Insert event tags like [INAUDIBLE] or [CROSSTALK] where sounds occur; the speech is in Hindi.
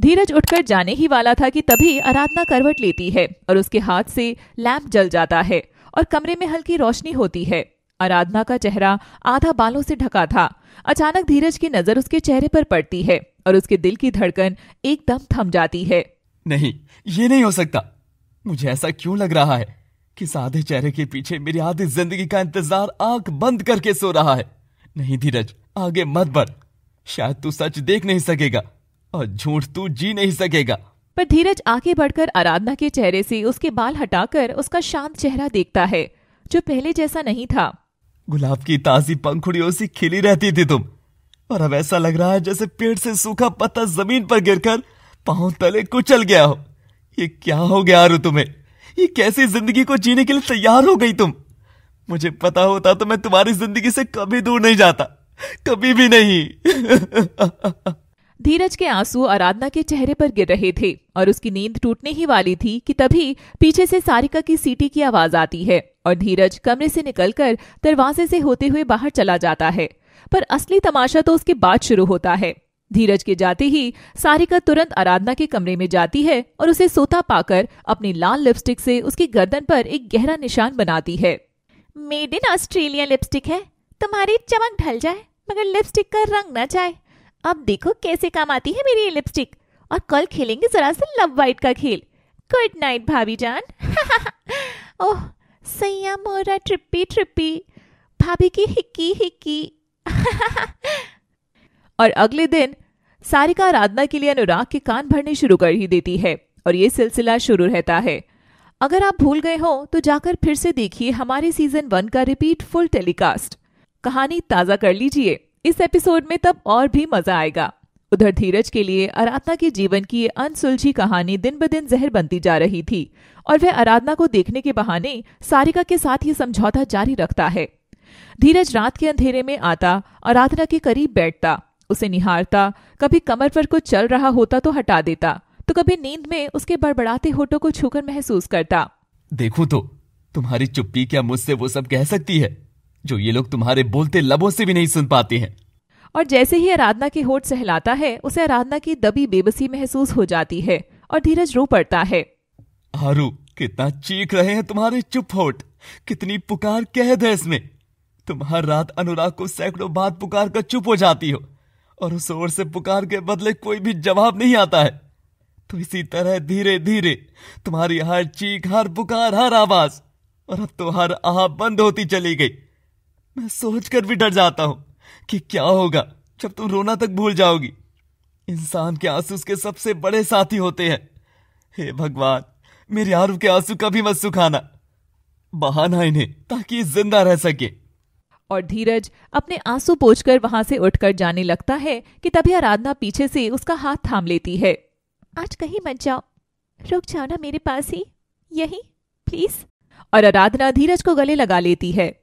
धीरज उठकर जाने ही वाला था कि तभी आराधना करवट लेती है और उसके हाथ से लैंप जल जाता है और कमरे में हल्की रोशनी होती है आराधना का चेहरा आधा बालों से ढका था अचानक धीरज की नजर उसके चेहरे पर पड़ती है और उसके दिल की धड़कन एकदम थम जाती है नहीं ये नहीं हो सकता मुझे ऐसा क्यों लग रहा है कि साधे चेहरे के पीछे मेरी आधी जिंदगी का इंतजार आंख बंद करके सो रहा है नहीं धीरज आगे मत बढ़ शायद तू सच देख नहीं सकेगा और झूठ तू जी नहीं सकेगा पर धीरज आगे बढ़कर आराधना के चेहरे से उसके बाल हटाकर उसका शांत चेहरा देखता है जो पहले जैसा नहीं था गुलाब की ताजी पंखुड़ियों से खिली रहती थी तुम और अब ऐसा लग रहा है जैसे पेड़ से सूखा पत्ता जमीन पर गिरकर पांव तले कुचल गया हो ये क्या हो गया रू तुम्हें ये कैसी जिंदगी को जीने के लिए तैयार हो गई तुम मुझे पता होता तो मैं तुम्हारी जिंदगी से कभी दूर नहीं जाता कभी भी नहीं [LAUGHS] धीरज के आंसू आराधना के चेहरे पर गिर रहे थे और उसकी नींद टूटने ही वाली थी कि तभी पीछे से सारिका की सीटी की आवाज आती है और धीरज कमरे से निकलकर दरवाजे से होते हुए बाहर चला जाता है पर असली तमाशा तो उसके बाद शुरू होता है धीरज के जाते ही सारिका तुरंत आराधना के कमरे में जाती है और उसे सोता पाकर अपनी लाल लिपस्टिक से उसकी गर्दन पर एक गहरा निशान बनाती है मेड इन ऑस्ट्रेलिया लिपस्टिक है तुम्हारी चमक ढल जाए मगर लिपस्टिक का रंग ना जाए अब देखो कैसे काम आती है मेरी लिपस्टिक और कल खेलेंगे जरा से लव वाइट का खेल गुड नाइट भाभी जान [LAUGHS] ओह सैया मोरा ट्रिप्पी ट्रिप्पी भाभी की हिक्की हिक्की [LAUGHS] और अगले दिन सारिका आराधना के लिए अनुराग के कान भरने शुरू कर ही देती है और ये सिलसिला शुरू रहता है अगर आप भूल गए हो तो जाकर फिर से देखिए हमारे सीजन वन का रिपीट फुल टेलीकास्ट कहानी ताज़ा कर लीजिए इस एपिसोड में तब और भी मजा आएगा उधर धीरज के लिए आराधना के जीवन की ये अनसुलझी कहानी दिन ब दिन जहर बनती जा रही थी और वह आराधना को देखने के बहाने सारिका के साथ ये समझौता जारी रखता है धीरज रात के अंधेरे में आता आराधना के करीब बैठता उसे निहारता कभी कमर पर कुछ चल रहा होता तो हटा देता तो कभी नींद में उसके बड़बड़ाते होठों को छूकर महसूस करता देखो तो तुम्हारी चुप्पी क्या मुझसे वो सब कह सकती है जो ये लोग तुम्हारे बोलते लबों से भी नहीं सुन पाते हैं और जैसे ही आराधना की होठ सहलाता है उसे आराधना की दबी बेबसी महसूस हो जाती है और धीरज रो पड़ता है आरू कितना चीख रहे हैं तुम्हारे चुप होठ कितनी पुकार कह दे इसमें तुम हर रात अनुराग को सैकड़ों बात पुकार कर चुप हो जाती हो और उस ओर से पुकार के बदले कोई भी जवाब नहीं आता है तो इसी तरह धीरे धीरे तुम्हारी हर चीख हर पुकार हर आवाज और अब तो हर आह बंद होती चली गई मैं सोचकर भी डर जाता हूं कि क्या होगा जब तुम रोना तक भूल जाओगी इंसान के आंसू उसके सबसे बड़े साथी होते हैं हे भगवान मेरे आरू के आंसू कभी मत सुखाना बहाना इन्हें ताकि जिंदा रह सके और धीरज अपने आंसू कर वहां से उठकर जाने लगता है कि तभी आराधना पीछे से उसका हाथ थाम लेती है आज कहीं मत जाओ रुक जाओ ना मेरे पास ही यही प्लीज और आराधना धीरज को गले लगा लेती है